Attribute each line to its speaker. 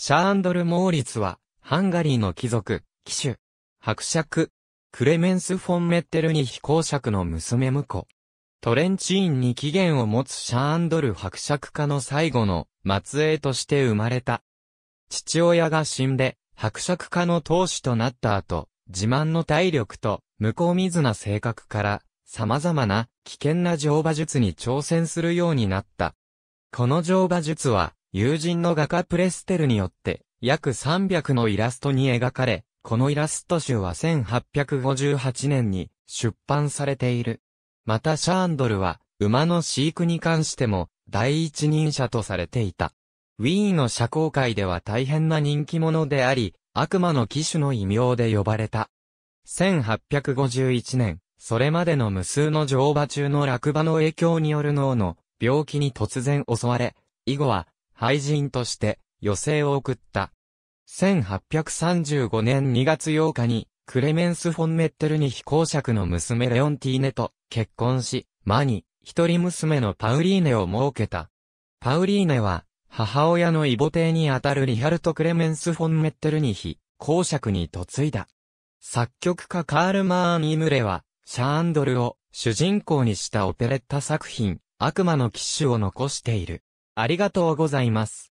Speaker 1: シャーンドル・モーリツは、ハンガリーの貴族、騎手、伯爵、クレメンス・フォン・メッテルニ非公爵の娘婿。トレンチーンに起源を持つシャーンドル伯爵家の最後の末裔として生まれた。父親が死んで、伯爵家の当主となった後、自慢の体力と向こう水な性格から、様々な危険な乗馬術に挑戦するようになった。この乗馬術は、友人の画家プレステルによって、約300のイラストに描かれ、このイラスト集は1858年に出版されている。またシャーンドルは、馬の飼育に関しても、第一人者とされていた。ウィーンの社交界では大変な人気者であり、悪魔の騎手の異名で呼ばれた。1851年、それまでの無数の乗馬中の落馬の影響による脳の病気に突然襲われ、以後は廃人として余生を送った。1835年2月8日に、クレメンス・フォン・メッテルニヒ公爵の娘レオンティーネと結婚し、マニ、一人娘のパウリーネを設けた。パウリーネは、母親の異母帝にあたるリハルト・クレメンス・フォン・メッテルニヒ、公爵に嫁いだ。作曲家カール・マーン・イムレは、シャーンドルを主人公にしたオペレッタ作品、悪魔の騎手を残している。ありがとうございます。